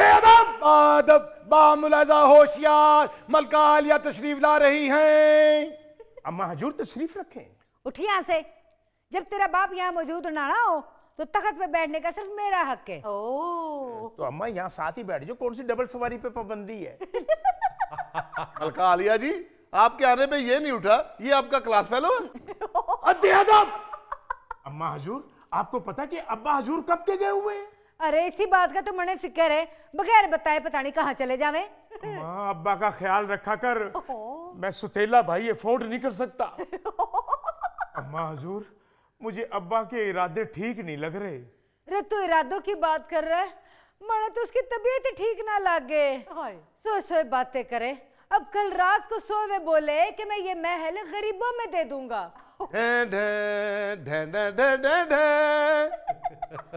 अदब अदब बामुलाजा होशियार मलका आलिया तशरीफ ला रही हैं अम्मा हजूर तशरीफ रखें उठी यहां से जब तेरा बाप यहाँ मौजूद ना ना हो तो तख्त पे बैठने का सिर्फ मेरा हक है ओ तो अम्मा यहाँ साथ ही बैठ जो कौन सी डबल सवारी पे पाबंदी है मलका आलिया जी आपके आने पे ये नहीं उठा ये आपका क्लास फेलो अम्मा हजूर आपको पता कि अब्बा हजूर कब के गए हुए हैं अरे इसी बात का तो मने फिक्र है बगैर बताए पता नहीं कहाँ चले जावे माँ अब्बा का ख्याल रखा कर मैं सुतेला भाई अफोर्ड नहीं कर सकता अम्मा हजूर मुझे अब्बा के इरादे ठीक नहीं लग रहे रे तू इरादों की बात कर रहा है मने तो उसकी तबीयत ठीक ना लग गए सोए सोए बातें करे अब कल रात को सोए हुए बोले कि मैं ये महल गरीबों में दे दूंगा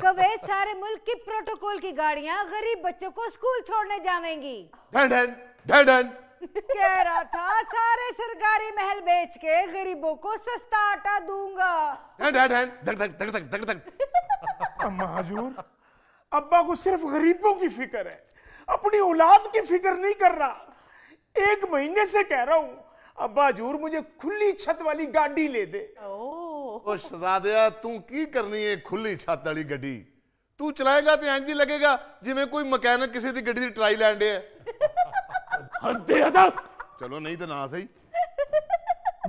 कवे तो सारे मुल्क की प्रोटोकॉल की गाड़ियां गरीब बच्चों को स्कूल छोड़ने जावेंगी कह रहा था सारे सरकारी महल बेच के गरीबों को सस्ता आटा दूंगा महाजूर अब्बा को सिर्फ गरीबों की फिक्र है अपनी औलाद की फिक्र नहीं कर रहा एक महीने से कह रहा हूँ अब्बा जूर मुझे खुली छत वाली गाड़ी ले दे ओ शहजादिया तू की करनी है खुली छत वाली ਗੱਡੀ तू चलाएगा तो ਇੰਜ ਹੀ ਲੱਗੇਗਾ ਜਿਵੇਂ ਕੋਈ ਮਕੈਨਿਕ ਕਿਸੇ ਦੀ ਗੱਡੀ ਦੀ ਟਰਾਈ ਲੈਣ ਡਿਆ ਹੱਦੇ ਅਦਬ ਚਲੋ ਨਹੀਂ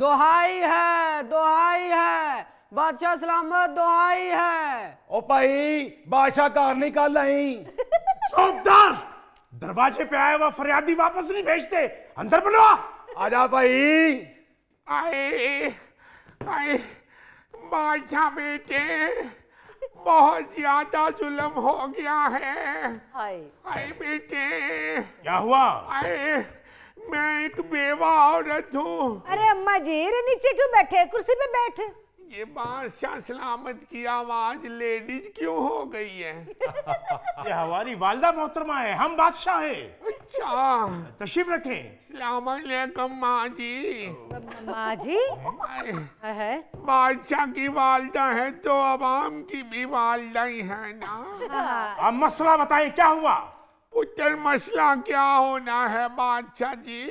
दोहाई है दोहाई है बादशाह सलामत दोहाई है ओ भाई बादशाह कार घर नहीं दरवाजे पे आया हुआ फरियादी वापस नहीं भेजते अंदर बुलवा आ जा भाई आए आए बादशाह बेटे बहुत ज्यादा जुलम हो गया है आए आए बेटे क्या हुआ आए मैं एक बेवा औरत हूँ अरे अम्मा जी नीचे क्यों बैठे कुर्सी पे बैठे ये बादशाह सलामत की आवाज लेडीज क्यों हो गई है ये हमारी वालदा मोहतरमा है हम बादशाह हैं अच्छा तशरीफ रखें अलैकुम माँ जी माँ जी है बादशाह की वालदा है तो आवाम की भी वालदा ही है ना हाँ। अब मसला बताएं क्या हुआ पुत्र मसला क्या होना है बादशाह जी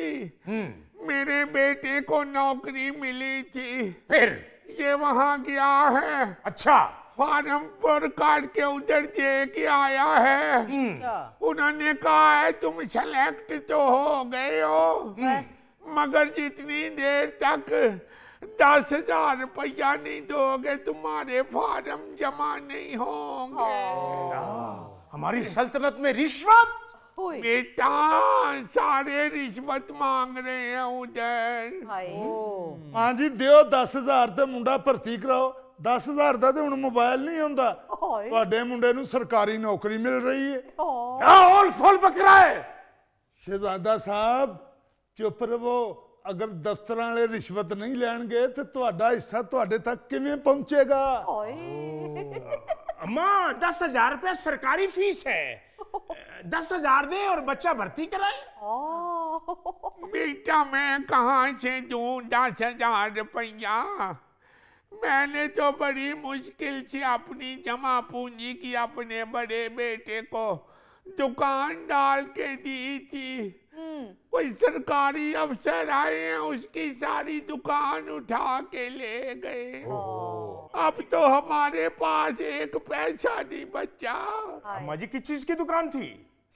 हम्म। मेरे बेटे को नौकरी मिली थी फिर ये वहाँ गया है अच्छा पर काट के उधर देख आया है हम्म। अच्छा। उन्होंने कहा है तुम सेलेक्ट तो हो गए हो हम्म। मगर जितनी देर तक दस हजार रुपया नहीं दोगे तुम्हारे फार्म जमा नहीं होंगे हाँ। हमारी सल्तनत में रिश्वत ਹੋਏ ਸਾਰੇ ਰਿਸ਼ਵਤ ਮੰਗ ਰਹੇ ਆ हैं उधर ਹਾਏ ਹਾਂਜੀ ਦਿਓ 10000 ਤੇ ਮੁੰਡਾ ਭਰਤੀ ਕਰਾਓ 10000 ਦਾ ਤੇ ਹੁਣ ਮੋਬਾਈਲ ਨਹੀਂ ਹੁੰਦਾ ਤੁਹਾਡੇ ਮੁੰਡੇ ਨੂੰ ਸਰਕਾਰੀ ਨੌਕਰੀ ਮਿਲ ਰਹੀ ਹੈ ਆ क्या ਫੁੱਲ ਬਕਰਾ ਹੈ ਸ਼ਹਿਜ਼ਾਦਾ ਸਾਹਿਬ ਚੁੱਪ ਰਵੋ ਅਗਰ ਦਸਤਰਾਂ ਵਾਲੇ ਰਿਸ਼ਵਤ ਨਹੀਂ ਲੈਣਗੇ ਤੇ ਤੁਹਾਡਾ ਹਿੱਸਾ ਤੁਹਾਡੇ ਤੱਕ ਕਿਵੇਂ ਪਹੁੰਚੇਗਾ ਹਾਏ ਅਮਾ 10000 ਰੁਪਏ ਸਰਕਾਰੀ ਫੀਸ ਹੈ दस हजार दे और बच्चा भर्ती कराए बेटा मैं कहाँ से दू दस हजार रुपया मैंने तो बड़ी मुश्किल से अपनी जमा पूंजी की अपने बड़े बेटे को दुकान डाल के दी थी हम्म। कोई सरकारी अफसर आए हैं उसकी सारी दुकान उठा के ले गए अब तो हमारे पास एक पैसा नहीं बचा जी किस चीज की दुकान थी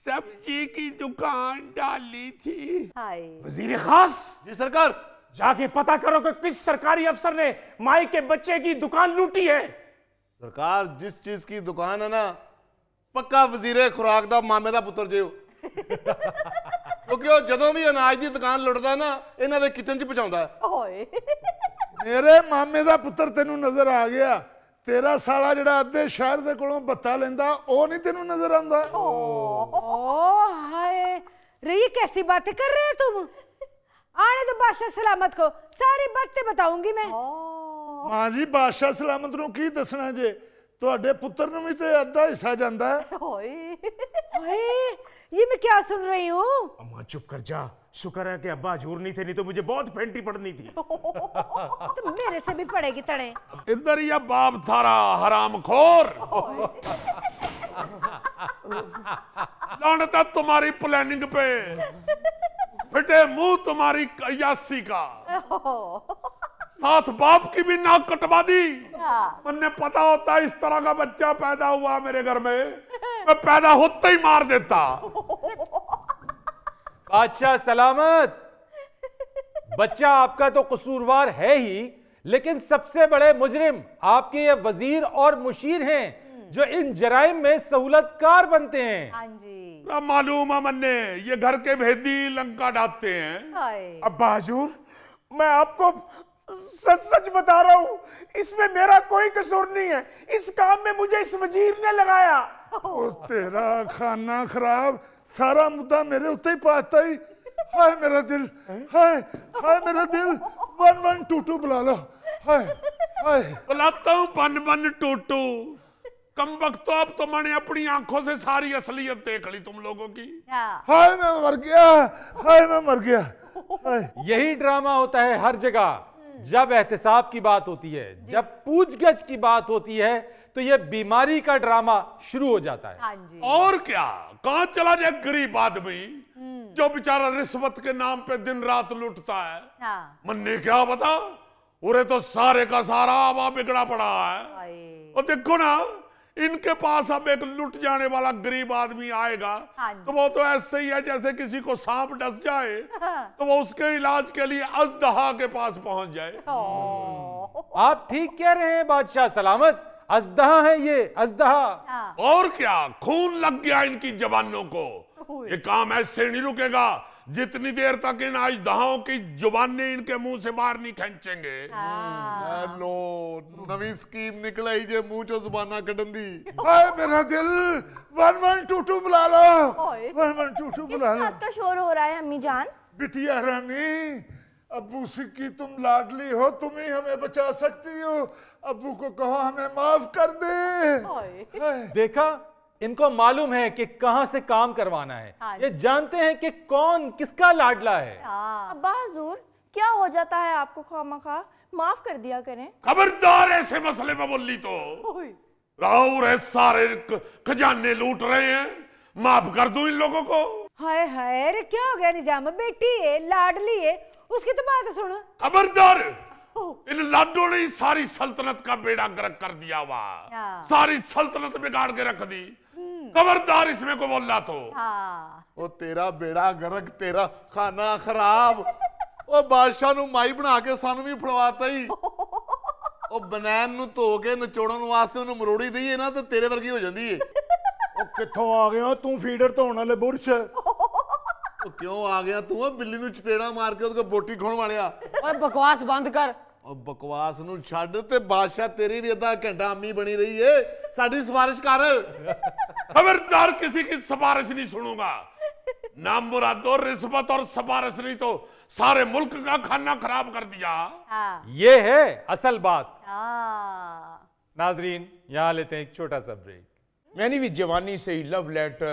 सब्जी की दुकान डाली थी हाय वजीर खास जी सरकार जाके पता करो कि किस सरकारी अफसर ने माई के बच्चे की दुकान लूटी है सरकार जिस चीज की दुकान है ना पक्का वजीर खुराक ਦਾ ਮਾਮੇ ਦਾ ਪੁੱਤਰ ਜੇ ਹੋ ਕਿਉਂਕਿ ਉਹ ਜਦੋਂ ਵੀ ਅਨਾਜ ਦੀ ਦੁਕਾਨ ਲੁੱਟਦਾ ਨਾ ਇਹਨਾਂ ਦੇ ਕਿਚਨ 'ਚ ਪਹੁੰਚਾਉਂਦਾ ਓਏ ਮੇਰੇ ਮਾਮੇ ਦਾ ਪੁੱਤਰ ਤੈਨੂੰ ਨਜ਼ਰ ਆ ਗਿਆ ਤੇਰਾ ਸਾਲਾ ਜਿਹੜਾ ਅੱਧੇ ਸ਼ਹਿਰ ਦੇ ਕੋਲੋਂ ਬੱਤਾ ਲੈਂਦਾ ਉਹ ਨਹੀਂ ਤੈਨੂੰ ਨਜ਼ਰ ਆਉਂਦਾ ਓ हाय कैसी बातें कर रहे हो तुम आने तो बादशाह सलामत को सारी बातें बताऊंगी मैं हाँ जी बादशाह सलामत ਨੂੰ की दसना जे ਤੁਹਾਡੇ ਪੁੱਤਰ ਨੂੰ ਵੀ ਤੇ ਅੱਧਾ ਹਿੱਸਾ ਜਾਂਦਾ ਹੈ ਓਏ ओए ये मैं क्या सुन रही हूँ अम्मा चुप कर जा शुक्र है कि अब्बा हजूर नहीं थे नहीं तो मुझे बहुत फेंटी पड़नी थी तो मेरे से भी पड़ेगी तड़े इधर या बाप थारा हराम खोर लानता तुम्हारी प्लानिंग पे बेटे मुंह तुम्हारी कयासी का साथ बाप की भी नाक कटवा दी हाँ। मैंने पता होता इस तरह का बच्चा पैदा हुआ मेरे घर में मैं पैदा होते ही मार देता बादशाह सलामत बच्चा आपका तो कसूरवार है ही लेकिन सबसे बड़े मुजरिम आपके ये वजीर और मुशीर हैं जो इन जराइम में सहूलतकार बनते हैं पूरा हाँ मालूम अमन ने ये घर के भेदी लंका डालते हैं अब्बा हजूर मैं आपको सच सच बता रहा हूँ इसमें मेरा कोई कसूर नहीं है इस काम में मुझे इस वजीर ने लगाया ओ तेरा खाना खराब सारा मुद्दा मेरे उत्ते ही पाता ही हाय मेरा दिल हाय हाय मेरा दिल वन वन टू टू बुला लो हाय हाय बुलाता हूँ वन वन टू टू कम वक्त तो अब तो मैंने अपनी आंखों से सारी असलियत देख ली तुम लोगों की हाय मैं मर गया हाय मैं मर गया यही ड्रामा होता है हर जगह जब एहतसाब की बात होती है जब गछ की बात होती है तो ये बीमारी का ड्रामा शुरू हो जाता है हाँ और क्या कहा चला जाए गरीब आदमी हम्म। जो बेचारा रिश्वत के नाम पे दिन रात लुटता है हाँ। मन ने क्या बता उरे तो सारे का सारा आवा बिगड़ा पड़ा है और देखो ना इनके पास अब एक लुट जाने वाला गरीब आदमी आएगा हाँ तो वो तो ऐसे ही है जैसे किसी को सांप डस जाए तो वो उसके इलाज के लिए अजदहा के पास पहुंच जाए आप ठीक कह रहे हैं बादशाह सलामत अजदहा है ये अजदहा हाँ। और क्या खून लग गया इनकी जवानों को ये काम ऐसे नहीं रुकेगा जितनी देर तक इन आज अजदहाओं की जुबान इनके मुंह से बाहर नहीं खेचेंगे हाँ। लो नवी स्कीम निकलाई जे मुंह चो जुबाना कटन दी हाय मेरा दिल वन वन टू टू बुला लो वन वन टू टू बुला लो का शोर हो रहा है अम्मी जान बिटिया रानी अबू सिक्की तुम लाडली हो तुम ही हमें बचा सकती हो अबू को कहो हमें माफ कर दे देखा इनको मालूम है कि कहां से काम करवाना है हाँ ये जानते हैं कि कौन किसका लाडला है हाँ। बाजूर क्या हो जाता है आपको खामा खा माफ कर दिया करें खबरदार ऐसे मसले में बोली तो राहुल सारे खजाने लूट रहे हैं माफ कर दू इन लोगों को हाय हाय अरे क्या हो गया निजाम बेटी है लाडली है उसकी तो बात सुन खबरदार इन लाडो ने सारी सल्तनत का बेड़ा गर्क कर दिया वाह हाँ। सारी सल्तनत बिगाड़ के रख दी खबरदार इसमें ਕੋ बोलना ਤੋ ਹਾਂ ਉਹ ਤੇਰਾ ਬੇੜਾ ਗਰਕ ਤੇਰਾ ਖਾਣਾ ਖਰਾਬ ਉਹ ਬਾਦਸ਼ਾਹ ਨੂੰ ਮਾਈ ਬਣਾ ਕੇ ਸਾਨੂੰ ਵੀ ਫੜਵਾਤਾ ਹੀ ਉਹ ਬਨੈਨ ਨੂੰ ਧੋ ਕੇ ਨਚੋੜਨ ਵਾਸਤੇ ਉਹਨੂੰ ਮਰੋੜੀ ਦਈਏ ਨਾ ਤੇ ਤੇਰੇ ਵਰਗੀ ਹੋ ਜਾਂਦੀ ਏ ਉਹ ਕਿੱਥੋਂ ਆ ਗਿਆ ਤੂੰ ਫੀਡਰ ਧੋਣ ਵਾਲੇ ਬੁਰਸ਼ ਉਹ ਕਿਉਂ ਆ ਗਿਆ ਤੂੰ ਉਹ ਬਿੱਲੀ ਨੂੰ ਚਪੇੜਾ ਮਾਰ ਕੇ ਉਹਦੇ ਬੋਟੀ ਖੋਣ ਵਾਲਿਆ ਓਏ ਬਕਵਾਸ ਬੰਦ ਕਰ ਉਹ ਬਕਵਾਸ ਨੂੰ ਛੱਡ ਤੇ ਬਾਦਸ਼ਾਹ ਤੇਰੀ ਵੀ ਅੱਧਾ ਘੰਟਾ ਅੰਮੀ ਬਣੀ ਰਹੀ ਏ ਸਾਡੀ ਸਵਾਰਿਸ਼ ਕਰ खबरदार किसी की सिफारिश नहीं सुनूंगा नाम बुरा दो रिश्वत और सिफारिश नहीं तो सारे मुल्क का खाना खराब कर दिया हाँ। ये है असल बात हाँ। नाजरीन यहाँ लेते हैं एक छोटा सा ब्रेक मैंने भी जवानी से ही लव लेटर